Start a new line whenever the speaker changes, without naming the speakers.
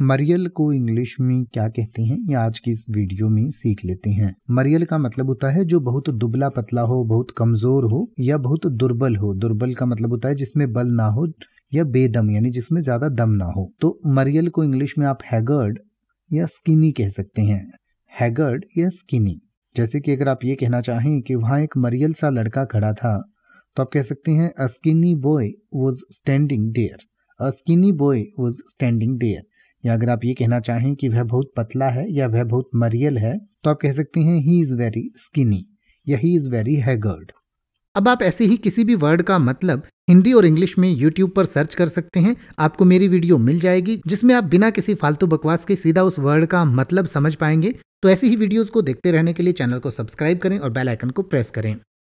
मरियल को इंग्लिश में क्या कहते हैं ये आज की इस वीडियो में सीख लेते हैं मरियल का मतलब होता है जो बहुत दुबला पतला हो बहुत कमजोर हो या बहुत दुर्बल हो दुर्बल का मतलब होता है जिसमें बल ना हो या बेदम यानी जिसमें ज्यादा दम ना हो तो मरियल को इंग्लिश में आप हैगर्ड या स्किनी कह सकते हैं हैगर्ड या स्किनी जैसे कि अगर आप ये कहना चाहें कि वहाँ एक मरियल सा लड़का खड़ा था तो आप कह सकते हैं a skinny boy was standing there a skinny boy was standing there या अगर आप ये कहना चाहें कि वह बहुत पतला है या वह बहुत मरियल है तो आप कह सकते हैं ही इज़ वेरी स्किनी या ही इज़ वेरी हैगर्ड अब आप ऐसे ही किसी भी वर्ड का मतलब हिंदी और इंग्लिश में YouTube पर सर्च कर सकते हैं आपको मेरी वीडियो मिल जाएगी जिसमें आप बिना किसी फालतू बकवास के सीधा उस वर्ड का मतलब समझ पाएंगे तो ऐसी ही वीडियोस को देखते रहने के लिए चैनल को सब्सक्राइब करें और बेल आइकन को प्रेस करें